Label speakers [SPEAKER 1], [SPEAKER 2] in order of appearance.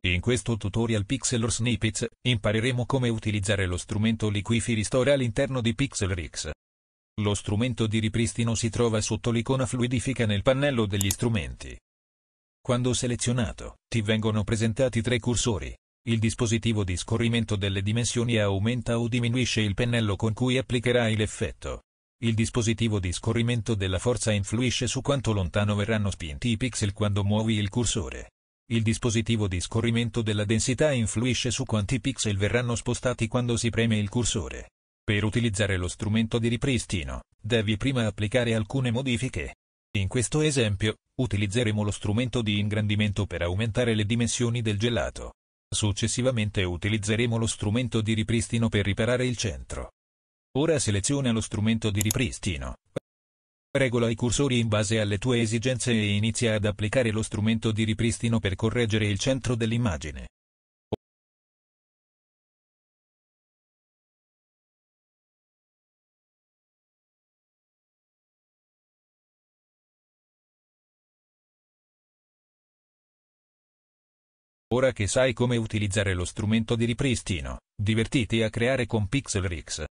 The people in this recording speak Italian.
[SPEAKER 1] In questo tutorial Pixel or Snippets, impareremo come utilizzare lo strumento Liquify Restore all'interno di PixelRix. Lo strumento di ripristino si trova sotto l'icona fluidifica nel pannello degli strumenti. Quando selezionato, ti vengono presentati tre cursori. Il dispositivo di scorrimento delle dimensioni aumenta o diminuisce il pennello con cui applicherai l'effetto. Il dispositivo di scorrimento della forza influisce su quanto lontano verranno spinti i pixel quando muovi il cursore. Il dispositivo di scorrimento della densità influisce su quanti pixel verranno spostati quando si preme il cursore. Per utilizzare lo strumento di ripristino, devi prima applicare alcune modifiche. In questo esempio, utilizzeremo lo strumento di ingrandimento per aumentare le dimensioni del gelato. Successivamente utilizzeremo lo strumento di ripristino per riparare il centro. Ora seleziona lo strumento di ripristino, Regola i cursori in base alle tue esigenze e inizia ad applicare lo strumento di ripristino per correggere il centro dell'immagine.
[SPEAKER 2] Ora che sai come utilizzare lo strumento di ripristino, divertiti a creare con Pixelrix.